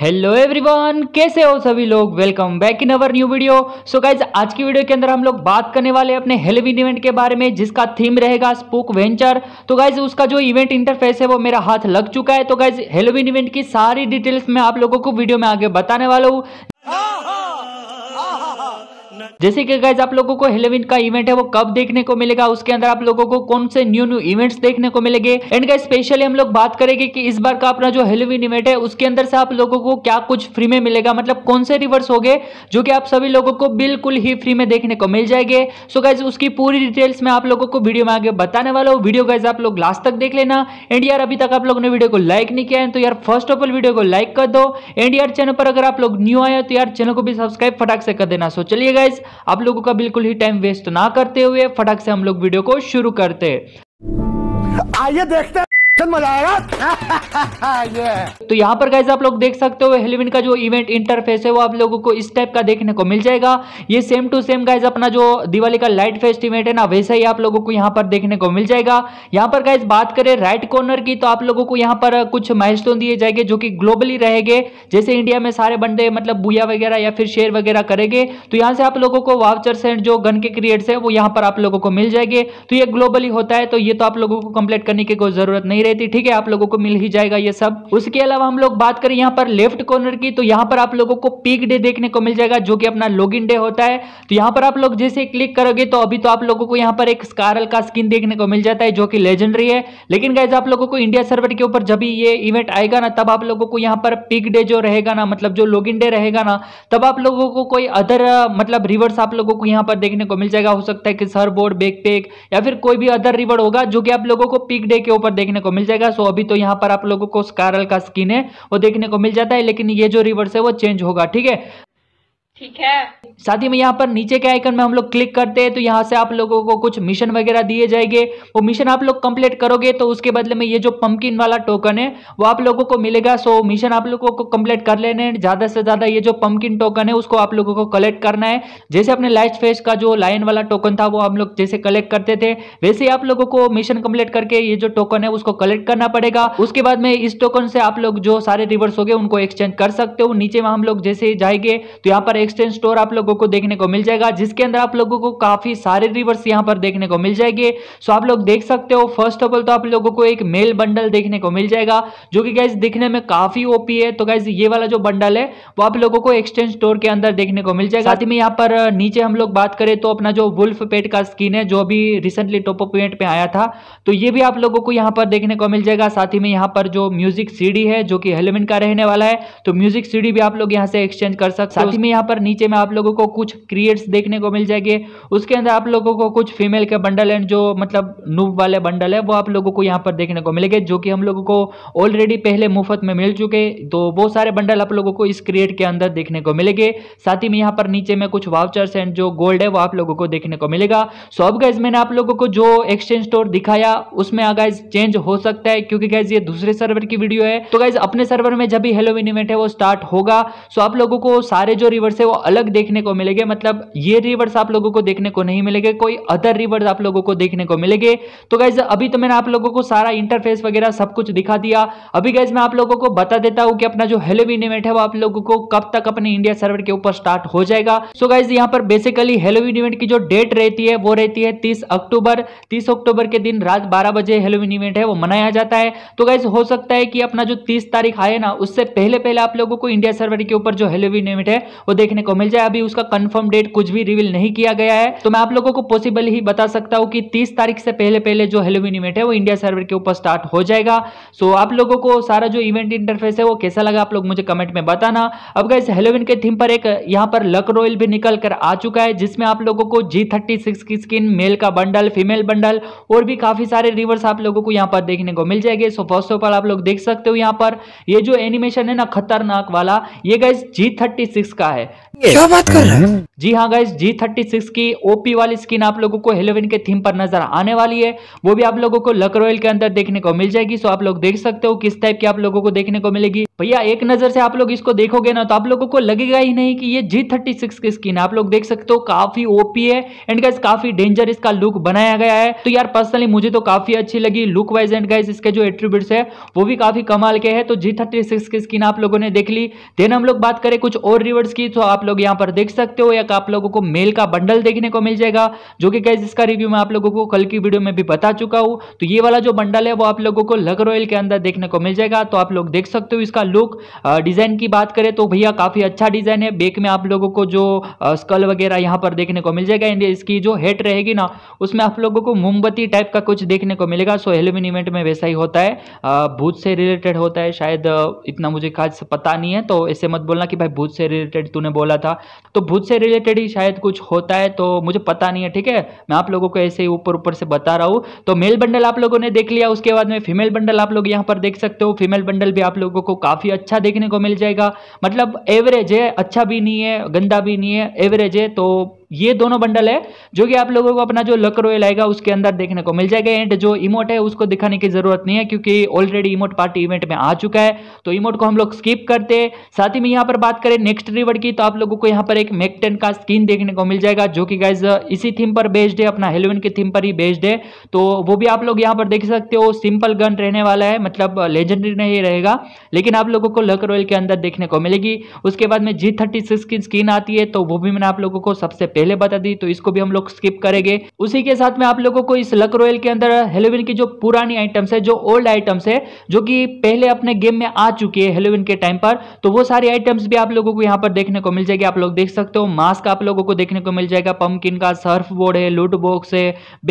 Hello everyone कैसे हो सभी लोग welcome back in our new video so guys आज की वीडियो के अंदर हम लोग बात करने वाले अपने हेलोविन इवेंट के बारे में जिसका थीम रहेगा स्पूक वेंचर तो गाइज उसका जो इवेंट इंटरफेस है वो मेरा हाथ लग चुका है तो गाइज हेलोविन इवेंट की सारी डिटेल्स मैं आप लोगों को वीडियो में आगे बताने वाला हूँ जैसे कि गाइज आप लोगों को हेलोविन का इवेंट है वो कब देखने को मिलेगा उसके अंदर आप लोगों को कौन से न्यू न्यू इवेंट्स देखने को मिलेगे एंड गाइज स्पेशली हम लोग बात करेंगे कि इस बार का अपना जो हेलोविन इवेंट है उसके अंदर से आप लोगों को क्या कुछ फ्री में मिलेगा मतलब कौन से रिवर्स हो गए जो कि आप सभी लोगों को बिल्कुल ही फ्री में देखने को मिल जाएंगे सो गाइज उसकी पूरी डिटेल्स में आप लोगों को वीडियो में आगे बताने वाला हूँ वीडियो गाइज आप लोग लास्ट तक देख लेना एंड यार अभी तक आप लोगों ने वीडियो को लाइक नहीं किया है तो यार फर्स्ट ऑफ ऑल वीडियो को लाइक कर दो एंड यार चैनल पर अगर आप लोग न्यू आए हो तो यार चैनल को भी सब्सक्राइब फटाक से कर देना सो चलिए गाइज आप लोगों का बिल्कुल ही टाइम वेस्ट ना करते हुए फटाक से हम लोग वीडियो को शुरू करते आइए देखते हैं तो यहाँ पर गाइज आप लोग देख सकते हो हेलोविन का जो इवेंट इंटरफेस है वो आप लोगों को इस टाइप का देखने को मिल जाएगा ये सेम टू सेम गाइज अपना जो दिवाली का लाइट फेस्ट इवेंट है ना वैसा ही आप लोगों को यहाँ पर देखने को मिल जाएगा यहाँ पर गाइज बात करें राइट कॉर्नर की तो आप लोगों को यहाँ पर कुछ माइलस्टोन दिए जाएंगे जो कि ग्लोबली रहेंगे जैसे इंडिया में सारे बंदे मतलब बुया वगैरह या फिर शेयर वगैरह करेंगे तो यहाँ से आप लोगों को वाउचर सेंट जो गन के क्रिएट्स है वो यहाँ पर आप लोगों को मिल जाएंगे तो ये ग्लोबली होता है तो ये तो आप लोगों को कंप्लीट करने की कोई जरूरत नहीं रहती ठीक है आप लोगों को मिल ही जाएगा ये सब उसके अलावा हम लोग बात करें यहाँ पर लेफ्ट कॉर्नर की तो यहाँ पर आप लोगों को पीक डे देखने को मिल जाएगा जो कि अपना लॉग डे होता है तो यहाँ पर आप लोग जैसे क्लिक करोगे तो अभी तो आप लोगों को यहाँ पर एक स्कारल का स्किन देखने को मिल जाता है जो कि लेजेंडरी है लेकिन गाइज आप लोगों को इंडिया सर्वर के ऊपर जब ये इवेंट आएगा ना तब आप लोगों को यहाँ पर पिक डे जो रहेगा ना मतलब जो लॉग डे रहेगा ना तब आप लोगों को कोई अदर मतलब रिवर्स आप लोगों को यहाँ पर देखने को मिल जाएगा हो सकता है कि सर बोर्ड बैक पैक या फिर कोई भी अदर रिवर्ड होगा जो कि आप लोगों को पिक डे के ऊपर देखने को मिल जाएगा सो अभी तो यहाँ पर आप लोगों को स्कारल का स्किन है वो देखने को मिल जाता है लेकिन ये जो रिवर्स है वो चेंज होगा ठीक है ठीक है साथ ही में यहाँ पर नीचे के आइकन में हम लोग क्लिक करते हैं तो यहाँ से आप लोगों को कुछ मिशन वगैरह दिए जाएंगे वो मिशन आप लोग कंप्लीट करोगे तो उसके बदले में ये जो पंपकिन वाला टोकन है वो आप लोगों को मिलेगा सो मिशन आप लोगों को कंप्लीट कर लेने ज़्यादा से ज़्यादा ये जो पंपकिन टोकन है उसको आप लोगों को कलेक्ट करना है जैसे अपने लास्ट फेज का जो लाइन वाला टोकन था वो हम लोग जैसे कलेक्ट करते थे वैसे ही आप लोगों को मिशन कम्प्लीट करके ये जो टोकन है उसको कलेक्ट करना पड़ेगा उसके बाद में इस टोकन से आप लोग जो सारे रिवर्स हो गए उनको एक्सचेंज कर सकते हो नीचे में हम लोग जैसे जाएंगे तो यहाँ पर एक्सचेंज स्टोर आप लोग लोगों को देखने को मिल जाएगा जिसके अंदर आप लोगों को काफी सारे रिवर्स यहाँ पर देखने को मिल जाएंगे सो आप लोग देख सकते हो फर्स्ट ऑफ ऑल तो आप लोगों को एक मेल बंडल देखने को मिल जाएगा जो कि गैस दिखने में काफी ओपी है तो गैस ये वाला जो बंडल है वो आप लोगों को एक्सचेंज स्टोर के अंदर देखने को मिल जाएगा साथ ही में यहाँ पर नीचे हम लोग बात करें तो अपना जो वुल्फ पेट का स्किन है जो अभी रिसेंटली टॉप ऑफ इवेंट पे आया था तो ये भी आप लोगों को यहाँ पर देखने को मिल जाएगा साथ ही में यहाँ पर जो म्यूजिक सीडी है जो कि हेलोमिन का रहने वाला है तो म्यूजिक सीडी भी आप लोग यहाँ से एक्सचेंज कर सकते साथ ही में यहाँ पर नीचे में आप लोगों को कुछ क्रिएट्स देखने को मिल जाएंगे उसके अंदर आप लोगों को कुछ फीमेल के बंडल एंड जो मतलब नूब वाले बंडल है वो आप लोगों को यहाँ पर देखने को मिलेंगे जो कि हम लोगों को ऑलरेडी पहले मुफ्त में मिल चुके तो वो सारे बंडल आप लोगों को इस क्रिएट के अंदर देखने को मिलेंगे साथ ही में यहाँ पर नीचे में कुछ वाउचर्स एंड जो गोल्ड है वो आप लोगों को देखने को मिलेगा सो अब गैज मैंने आप लोगों को जो एक्सचेंज स्टोर दिखाया उसमें गाइज चेंज हो सकता है क्योंकि गैज ये दूसरे सर्वर की वीडियो है तो गाइज अपने सर्वर में जब भी हेलो इवेंट है वो स्टार्ट होगा सो आप लोगों को सारे जो रिवर्स है वो अलग देखने को मिलेंगे मतलब ये रिवर्स आप लोगों को देखने को नहीं मिलेंगे कोई अदर रिवर्स आप लोगों को देखने को मिलेंगे तो गाइज अभी तो मैंने आप लोगों को सारा इंटरफेस वगैरह सब कुछ दिखा दिया अभी गाइज मैं आप लोगों को बता देता हूँ कि अपना जो हेलोविन इवेंट है वो आप लोगों को कब तक अपने इंडिया सर्वर के ऊपर स्टार्ट हो जाएगा सो गाइज यहाँ पर बेसिकली हेलोविन इवेंट की जो डेट रहती है वो रहती है तीस अक्टूबर तीस अक्टूबर के दिन रात बारह बजे हेलोविन इवेंट है वो मनाया जाता है तो गाइज हो सकता है कि अपना जो तीस तारीख आए ना उससे पहले पहले आप लोगों को इंडिया सर्वर के ऊपर जो हेलोविन इवेंट है वो देखने को मिल जाए अभी उसका कंफर्म डेट कुछ भी रिवील नहीं किया गया है तो मैं आप लोगों को पॉसिबल ही बता सकता हूँ कि 30 तारीख से पहले पहले जो हेलोविन इवेंट है वो इंडिया सर्वर के ऊपर स्टार्ट हो जाएगा सो आप लोगों को सारा जो इवेंट इंटरफेस है वो कैसा लगा आप लोग मुझे कमेंट में बताना अब गए हेलोविन के थीम पर एक यहाँ पर लक रॉयल भी निकल कर आ चुका है जिसमें आप लोगों को जी की स्किन मेल का बंडल फीमेल बंडल और भी काफी सारे रिवर्स आप लोगों को यहाँ पर देखने को मिल जाएंगे सो फर्स्ट ऑफ ऑल आप लोग देख सकते हो यहाँ पर ये जो एनिमेशन है ना खतरनाक वाला ये गैस जी थर्टी सिक्स का है क्या बात कर रहे हैं हम्म। जी हाँ गाइज जी थर्टी सिक्स की ओपी वाली स्किन आप लोगों को हेलोविन के थीम पर नजर आने वाली है वो भी आप लोगों को लक रॉयल के अंदर देखने को मिल जाएगी सो आप लोग देख सकते हो किस टाइप की आप लोगों को देखने को मिलेगी भैया एक नजर से आप लोग इसको देखोगे ना तो आप लोगों को लगेगा ही नहीं कि ये जी थर्टी सिक्स की स्किन आप लोग देख सकते हो काफी ओपी है एंड गाइज काफी डेंजर इसका लुक बनाया गया है तो यार पर्सनली मुझे तो काफी अच्छी लगी लुक वाइज एंड गाइज इसके जो एट्रीब्यूट है वो भी काफी कमाल के है तो जी थर्टी सिक्स की स्किन आप लोगों ने देख ली देन हम लोग बात करें कुछ और रिवर्स की तो आप लोग यहाँ पर देख सकते हो एक आप लोगों को मेल का बंडल देखने को मिल जाएगा जो कि कैसे इसका रिव्यू मैं आप लोगों को कल की वीडियो में भी बता चुका हूँ तो ये वाला जो बंडल है वो आप लोगों को लग रॉयल के अंदर देखने को मिल जाएगा तो आप लोग देख सकते हो इसका लुक डिजाइन की बात करें तो भैया काफी अच्छा डिजाइन है बेक में आप लोगों को जो स्कल वगैरह यहाँ पर देखने को मिल जाएगा एंड इसकी जो हेट रहेगी ना उसमें आप लोगों को मोमबत्ती टाइप का कुछ देखने को मिलेगा सो हेलोविन में वैसा ही होता है भूत से रिलेटेड होता है शायद इतना मुझे खास पता नहीं है तो ऐसे मत बोलना कि भाई भूत से रिलेटेड तूने बोला था तो भूत से रिलेटेड ही शायद कुछ होता है तो मुझे पता नहीं है ठीक है मैं आप लोगों को ऐसे ही ऊपर ऊपर से बता रहा हूँ तो मेल बंडल आप लोगों ने देख लिया उसके बाद में फीमेल बंडल आप लोग यहाँ पर देख सकते हो फीमेल बंडल भी आप लोगों को काफ़ी अच्छा देखने को मिल जाएगा मतलब एवरेज है अच्छा भी नहीं है गंदा भी नहीं है एवरेज है तो ये दोनों बंडल है जो कि आप लोगों को अपना जो लक रोयल आएगा उसके अंदर देखने को मिल जाएगा एंड जो इमोट है उसको दिखाने की जरूरत नहीं है क्योंकि ऑलरेडी इमोट पार्टी इवेंट में आ चुका है तो इमोट को हम लोग स्किप करते हैं साथ ही में यहाँ पर बात करें नेक्स्ट रिवर्ड की तो आप लोगों को यहाँ पर एक मेकटेन का स्किन देखने को मिल जाएगा जो कि गाइज इसी थीम पर बेस्ड है अपना हेलोविन की थीम पर ही बेस्ड है तो वो भी आप लोग यहाँ पर देख सकते हो सिंपल गन रहने वाला है मतलब लेजेंडरी नहीं रहेगा लेकिन आप लोगों को लक रोयल के अंदर देखने को मिलेगी उसके बाद में जी थर्टी सिक्स की स्किन आती है तो वो भी मैंने आप लोगों को सबसे पहले बता दी तो इसको भी हम लोग स्किप करेंगे उसी के साथ में आप लोगों को इस लक रॉयल के अंदर हेलोविन की जो पुरानी आइटम्स है जो ओल्ड आइटम्स है जो कि पहले अपने गेम में आ चुकी है हेलोविन के टाइम पर तो वो सारी आइटम्स भी आप लोगों को यहाँ पर देखने को मिल जाएगी आप लोग देख सकते हो मास्क आप लोगों को देखने को मिल जाएगा पंपकिन का सर्फ बोर्ड है लूट बॉक्स है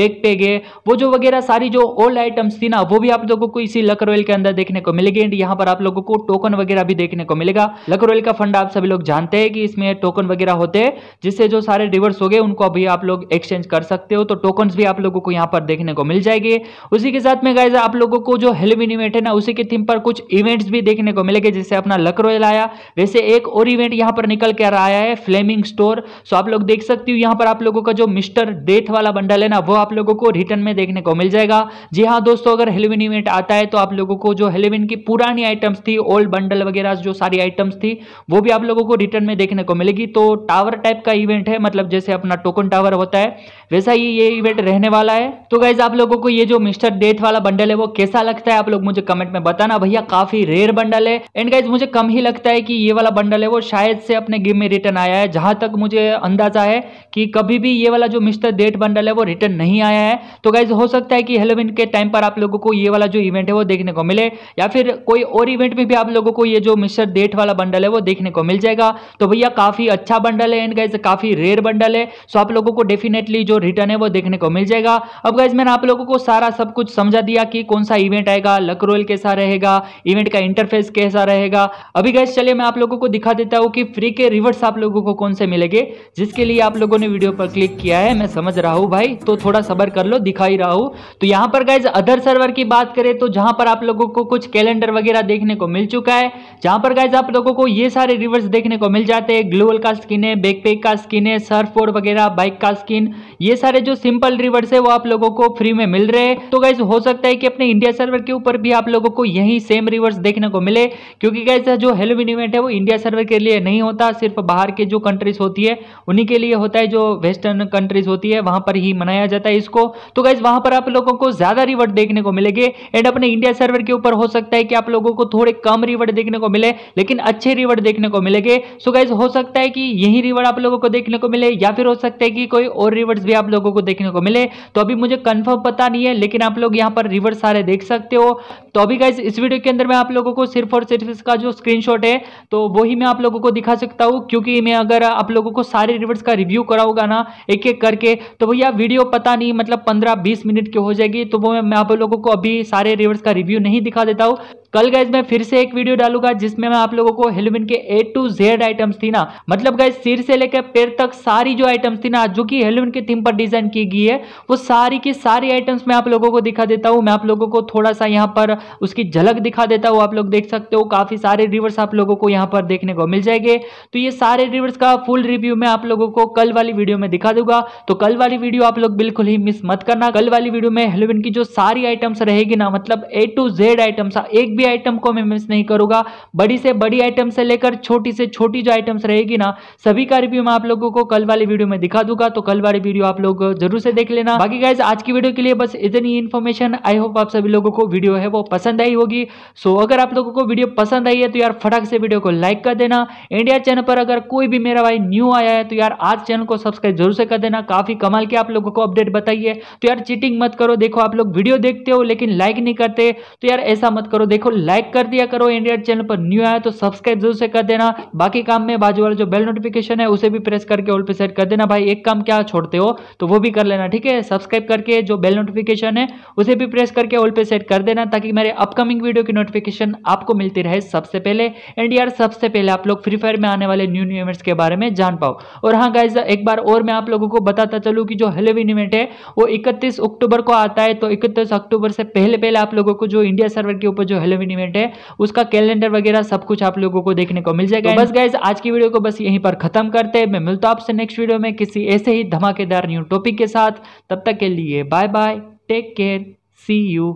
बैकपैग है वो जो वगैरह सारी जो ओल्ड आइटम्स थी ना वो भी आप लोगों को इसी लक रॉयल के अंदर देखने को मिलेगी एंड यहाँ पर आप लोगों को टोकन वगैरह भी देखने को मिलेगा लक रॉयल का फंड आप सभी लोग जानते हैं कि इसमें टोकन वगैरह होते हैं जिससे जो सारे रिवर्स हो गए उनको अभी आप लोग एक्सचेंज कर सकते हो तो टोकन्स भी आप लोगों को यहाँ पर देखने को मिल जाएंगे उसी के साथ में गाइज आप लोगों को जो हेलोविन इवेंट है ना उसी के थीम पर कुछ इवेंट्स भी देखने को मिलेंगे जैसे अपना लक रोयल आया वैसे एक और इवेंट यहाँ पर निकल कर आया है फ्लेमिंग स्टोर सो आप लोग देख सकते हो यहाँ पर आप लोगों का जो मिस्टर डेथ वाला बंडल है ना वो आप लोगों को रिटर्न में देखने को मिल जाएगा जी हाँ दोस्तों अगर हेलोविन इवेंट आता है तो आप लोगों को जो हेलोविन की पुरानी आइटम्स थी ओल्ड बंडल वगैरह जो सारी आइटम्स थी वो भी आप लोगों को रिटर्न में देखने को मिलेगी तो टावर टाइप का इवेंट है मतलब मतलब जैसे अपना टोकन टावर होता है वैसा ही ये इवेंट रहने वाला है तो गाइज आप लोगों को ये जो मिस्टर डेथ वाला बंडल है वो कैसा लगता है आप लोग मुझे कमेंट में बताना भैया काफी रेयर बंडल है एंड गाइज मुझे कम ही लगता है कि ये वाला बंडल है वो शायद से अपने गेम में रिटर्न आया है जहां तक मुझे अंदाजा है कि कभी भी ये वाला जो मिस्टर डेट बंडल है वो रिटर्न नहीं आया है तो गाइज हो सकता है कि हेलोविन के टाइम पर आप लोगों को ये वाला जो इवेंट है वो देखने को मिले या फिर कोई और इवेंट में भी आप लोगों को ये जो मिस्टर डेट वाला बंडल है वो देखने को मिल जाएगा तो भैया काफी अच्छा बंडल है एंड गाइज काफी रेयर बंडल बंडल है सो आप लोगों को डेफिनेटली जो रिटर्न है वो देखने को मिल जाएगा अब गाइज मैंने आप लोगों को सारा सब कुछ समझा दिया कि कौन सा इवेंट आएगा लक रोयल कैसा रहेगा इवेंट का इंटरफेस कैसा रहेगा अभी गाइज चलिए मैं आप लोगों को दिखा देता हूँ कि फ्री के रिवर्ट्स आप लोगों को कौन से मिलेंगे जिसके लिए आप लोगों ने वीडियो पर क्लिक किया है मैं समझ रहा हूँ भाई तो थोड़ा सबर कर लो दिखा ही रहा हूँ तो यहाँ पर गाइज अदर सर्वर की बात करें तो जहाँ पर आप लोगों को कुछ कैलेंडर वगैरह देखने को मिल चुका है जहाँ पर गाइज आप लोगों को ये सारे रिवर्स देखने को मिल जाते हैं ग्लोबल का स्किन है बैकपेक का स्किन है सर फोर वगैरह बाइक का स्किन ये सारे जो सिंपल रिवर्स है वो आप लोगों को फ्री में मिल रहे हैं तो गाइज हो सकता है कि अपने इंडिया सर्वर के ऊपर भी आप लोगों को यही सेम रिवर्स देखने को मिले क्योंकि गाइज जो हेलोविन इवेंट है वो इंडिया सर्वर के लिए नहीं होता सिर्फ बाहर के जो कंट्रीज होती है उन्हीं के लिए होता है जो वेस्टर्न कंट्रीज होती है वहां पर ही मनाया जाता है इसको तो गाइज वहां पर आप लोगों को ज्यादा रिवर्ट देखने को मिलेगे एंड अपने इंडिया सर्वर के ऊपर हो सकता है कि आप लोगों को थोड़े कम रिवर्ट देखने को मिले लेकिन अच्छे रिवर्ट देखने को मिलेंगे सो गाइज हो सकता है कि यही रिवर्ट आप लोगों को देखने को मिले या फिर हो सकता है कि कोई और रिवर्स भी आप लोगों को देखने को मिले तो अभी मुझे कन्फर्म पता नहीं है लेकिन आप लोग यहाँ पर रिवर्स सारे देख सकते हो तो अभी गाइज इस वीडियो के अंदर मैं आप लोगों को सिर्फ और सिर्फ इसका जो स्क्रीनशॉट है तो वही मैं आप लोगों को दिखा सकता हूँ क्योंकि मैं अगर आप लोगों को सारे रिवर्स का रिव्यू कराऊंगा ना एक एक करके तो भैया वीडियो पता नहीं मतलब पंद्रह बीस मिनट की हो जाएगी तो वो मैं आप लोगों को अभी सारे रिवर्स का रिव्यू नहीं दिखा देता हूँ कल गाइज मैं फिर से एक वीडियो डालूंगा जिसमें मैं आप लोगों को हेलोविन के ए टू जेड आइटम्स थी ना मतलब गाइज सिर से लेकर पैर तक सारी जो आइटम्स थी ना जो कि हेलोविन के थीम पर डिजाइन की गई है वो सारी की सारी आइटम्स मैं आप लोगों को दिखा देता हूँ मैं आप लोगों को थोड़ा सा यहाँ पर उसकी झलक दिखा देता है वो आप लोग देख सकते हो काफ़ी सारे रिवर्स आप लोगों को यहाँ पर देखने को मिल जाएंगे तो ये सारे रिवर्स का फुल रिव्यू मैं आप लोगों को कल वाली वीडियो में दिखा दूंगा तो कल वाली वीडियो आप लोग बिल्कुल ही मिस मत करना कल वाली वीडियो में हेलोविन की जो सारी आइटम्स रहेगी ना मतलब ए टू जेड आइटम्स एक भी आइटम को मैं मिस नहीं करूंगा बड़ी से बड़ी आइटम से लेकर छोटी से छोटी जो आइटम्स रहेगी ना सभी का रिव्यू मैं आप लोगों को कल वाली वीडियो में दिखा दूंगा तो कल वाली वीडियो आप लोग जरूर से देख लेना बाकी गाइज आज की वीडियो के लिए बस इतनी इन्फॉर्मेशन आई होप आप सभी लोगों को वीडियो है वो पसंद आई होगी सो अगर आप लोगों को वीडियो पसंद आई है तो यार फटाक से वीडियो को लाइक कर देना इंडिया चैनल पर अगर कोई भी मेरा भाई न्यू आया है तो यार आज चैनल को सब्सक्राइब जरूर से कर देना काफ़ी कमाल के आप लोगों को अपडेट बताइए तो यार चीटिंग मत करो देखो आप लोग वीडियो देखते हो लेकिन लाइक नहीं करते तो यार ऐसा मत करो देखो लाइक कर दिया करो इंडिया चैनल पर न्यू आया तो सब्सक्राइब जरूर से कर देना बाकी काम में बाजू वाला जो बेल नोटिफिकेशन है उसे भी प्रेस करके ऑल पे सेट कर देना भाई एक काम क्या छोड़ते हो तो वो भी कर लेना ठीक है सब्सक्राइब करके जो बेल नोटिफिकेशन है उसे भी प्रेस करके ऑल पे सेट कर देना ताकि मेरे अपकमिंग वीडियो की नोटिफिकेशन आपको मिलती रहे सबसे पहले एंड यार सबसे पहले आप लोग फ्री फायर में आने वाले न्यू न्यू इवेंट्स के बारे में जान पाओ और हाँ गाइज एक बार और मैं आप लोगों को बताता चलूँ कि जो हेलोविन इवेंट है वो इकतीस अक्टूबर को आता है तो इकतीस अक्टूबर से पहले पहले आप लोगों को जो इंडिया सर्वर के ऊपर जो हेलोविन इवेंट है उसका कैलेंडर वगैरह सब कुछ आप लोगों को देखने को मिल जाएगा तो बस गाइज आज की वीडियो को बस यहीं पर खत्म करते हैं मैं मिलता हूँ आपसे नेक्स्ट वीडियो में किसी ऐसे ही धमाकेदार न्यू टॉपिक के साथ तब तक के लिए bye bye take care see you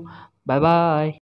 Bye bye.